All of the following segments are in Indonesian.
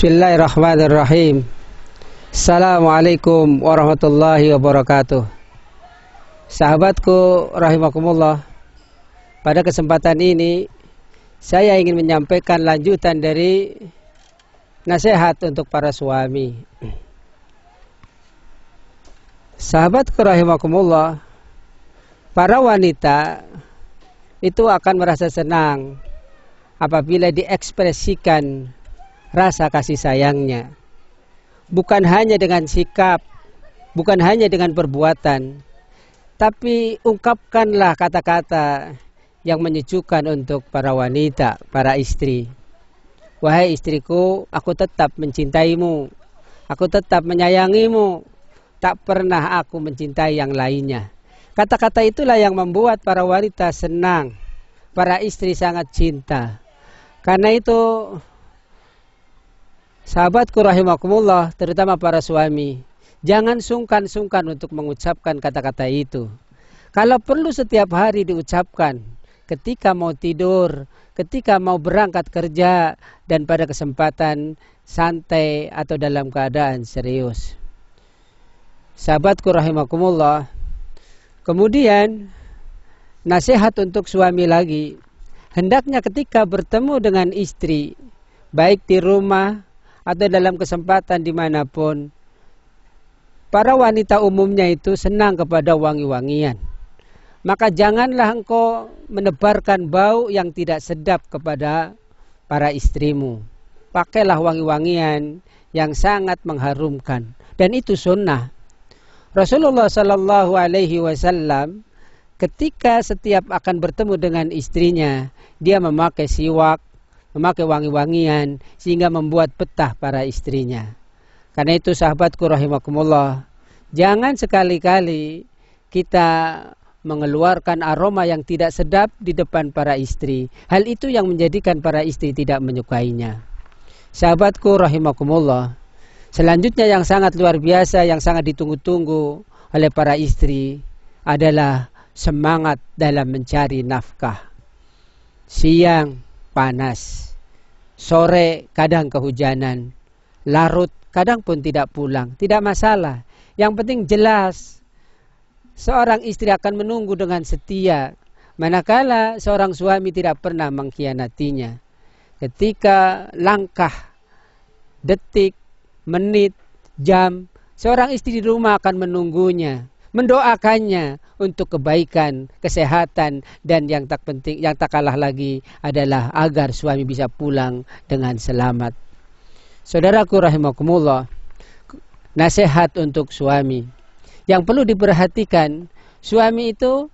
Bismillahirrahmanirrahim Assalamualaikum warahmatullahi wabarakatuh Sahabatku rahimakumullah Pada kesempatan ini Saya ingin menyampaikan lanjutan dari Nasihat untuk para suami Sahabatku rahimakumullah Para wanita Itu akan merasa senang Apabila diekspresikan rasa kasih sayangnya. Bukan hanya dengan sikap, bukan hanya dengan perbuatan, tapi ungkapkanlah kata-kata yang menyejukkan untuk para wanita, para istri. Wahai istriku, aku tetap mencintaimu. Aku tetap menyayangimu. Tak pernah aku mencintai yang lainnya. Kata-kata itulah yang membuat para wanita senang. Para istri sangat cinta. Karena itu Sahabatku rahimakumullah, terutama para suami, jangan sungkan-sungkan untuk mengucapkan kata-kata itu. Kalau perlu setiap hari diucapkan, ketika mau tidur, ketika mau berangkat kerja, dan pada kesempatan santai atau dalam keadaan serius. Sahabatku rahimakumullah, kemudian nasihat untuk suami lagi hendaknya ketika bertemu dengan istri, baik di rumah atau dalam kesempatan dimanapun para wanita umumnya itu senang kepada wangi-wangian maka janganlah engkau menebarkan bau yang tidak sedap kepada para istrimu pakailah wangi-wangian yang sangat mengharumkan dan itu sunnah Rasulullah Shallallahu Alaihi Wasallam ketika setiap akan bertemu dengan istrinya dia memakai siwak memakai wangi-wangian sehingga membuat petah para istrinya. Karena itu sahabatku rahimakumullah, jangan sekali-kali kita mengeluarkan aroma yang tidak sedap di depan para istri. Hal itu yang menjadikan para istri tidak menyukainya. Sahabatku rahimakumullah, selanjutnya yang sangat luar biasa yang sangat ditunggu-tunggu oleh para istri adalah semangat dalam mencari nafkah. Siang panas. Sore kadang kehujanan, larut kadang pun tidak pulang. Tidak masalah. Yang penting jelas. Seorang istri akan menunggu dengan setia. Manakala seorang suami tidak pernah mengkhianatinya. Ketika langkah, detik, menit, jam, seorang istri di rumah akan menunggunya mendoakannya untuk kebaikan, kesehatan dan yang tak penting yang tak kalah lagi adalah agar suami bisa pulang dengan selamat. Saudaraku rahimakumullah, nasihat untuk suami. Yang perlu diperhatikan, suami itu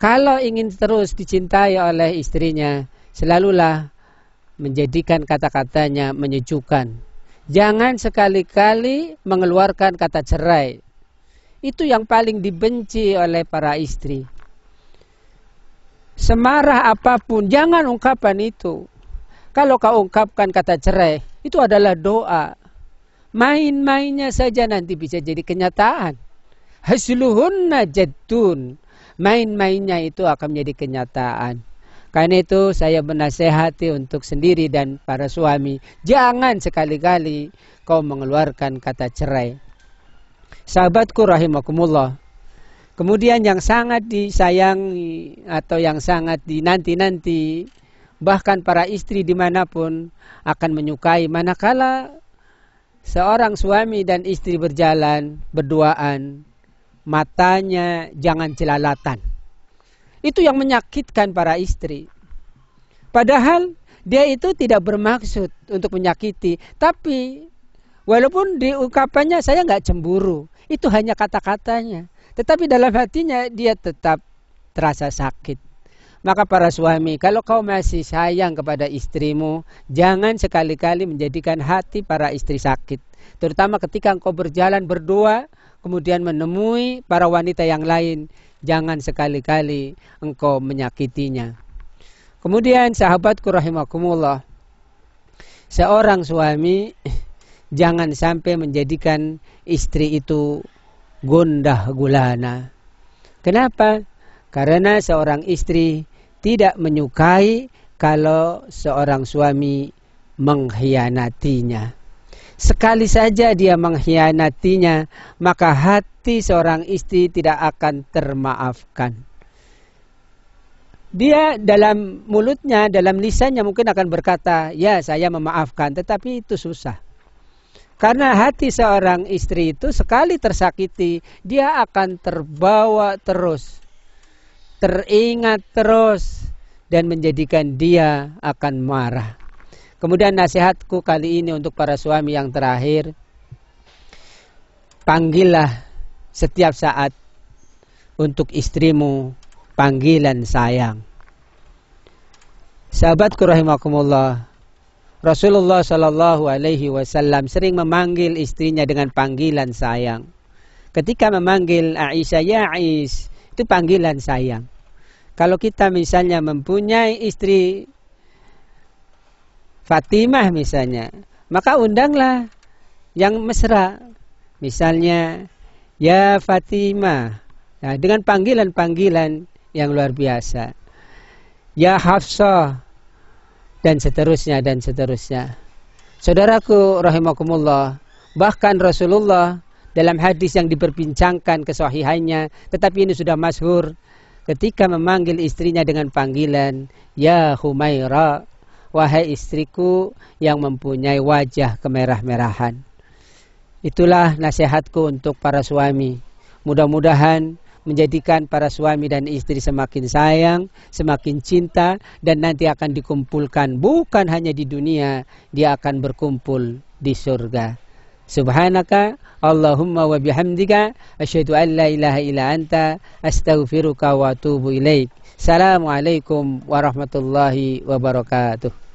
kalau ingin terus dicintai oleh istrinya, selalulah menjadikan kata-katanya menyejukkan. Jangan sekali-kali mengeluarkan kata cerai itu yang paling dibenci oleh para istri. Semarah apapun, jangan ungkapan itu. Kalau kau ungkapkan kata cerai, itu adalah doa. Main-mainnya saja nanti bisa jadi kenyataan. Hasluhunna jaddun. Main-mainnya itu akan menjadi kenyataan. Karena itu saya menasehati untuk sendiri dan para suami, jangan sekali-kali kau mengeluarkan kata cerai sahabatku rahimakumullah. Kemudian yang sangat disayangi atau yang sangat dinanti-nanti bahkan para istri dimanapun akan menyukai manakala seorang suami dan istri berjalan berduaan matanya jangan celalatan. Itu yang menyakitkan para istri. Padahal dia itu tidak bermaksud untuk menyakiti, tapi Walaupun di ungkapannya saya nggak cemburu, itu hanya kata-katanya. Tetapi dalam hatinya dia tetap terasa sakit. Maka para suami, kalau kau masih sayang kepada istrimu, jangan sekali-kali menjadikan hati para istri sakit. Terutama ketika engkau berjalan berdua, kemudian menemui para wanita yang lain, jangan sekali-kali engkau menyakitinya. Kemudian sahabatku rahimakumullah, seorang suami jangan sampai menjadikan istri itu gundah gulana. Kenapa? Karena seorang istri tidak menyukai kalau seorang suami mengkhianatinya. Sekali saja dia mengkhianatinya, maka hati seorang istri tidak akan termaafkan. Dia dalam mulutnya, dalam lisannya mungkin akan berkata, "Ya, saya memaafkan," tetapi itu susah. Karena hati seorang istri itu sekali tersakiti, dia akan terbawa terus, teringat terus, dan menjadikan dia akan marah. Kemudian nasihatku kali ini untuk para suami yang terakhir, panggillah setiap saat untuk istrimu panggilan sayang. Sahabatku rahimakumullah, Rasulullah Shallallahu Alaihi Wasallam sering memanggil istrinya dengan panggilan sayang. Ketika memanggil Aisyah ya Ais, itu panggilan sayang. Kalau kita misalnya mempunyai istri Fatimah misalnya, maka undanglah yang mesra. Misalnya, ya Fatimah. Nah, dengan panggilan-panggilan yang luar biasa. Ya Hafsah, dan seterusnya dan seterusnya. Saudaraku rahimakumullah, bahkan Rasulullah dalam hadis yang diperbincangkan kesohihannya, tetapi ini sudah masyhur ketika memanggil istrinya dengan panggilan ya Humaira, wahai istriku yang mempunyai wajah kemerah-merahan. Itulah nasihatku untuk para suami. Mudah-mudahan menjadikan para suami dan istri semakin sayang, semakin cinta, dan nanti akan dikumpulkan bukan hanya di dunia, dia akan berkumpul di surga. Subhanaka Allahumma wa bihamdika asyhadu an la ilaha illa anta astaghfiruka wa atubu ilaik. Assalamualaikum warahmatullahi wabarakatuh.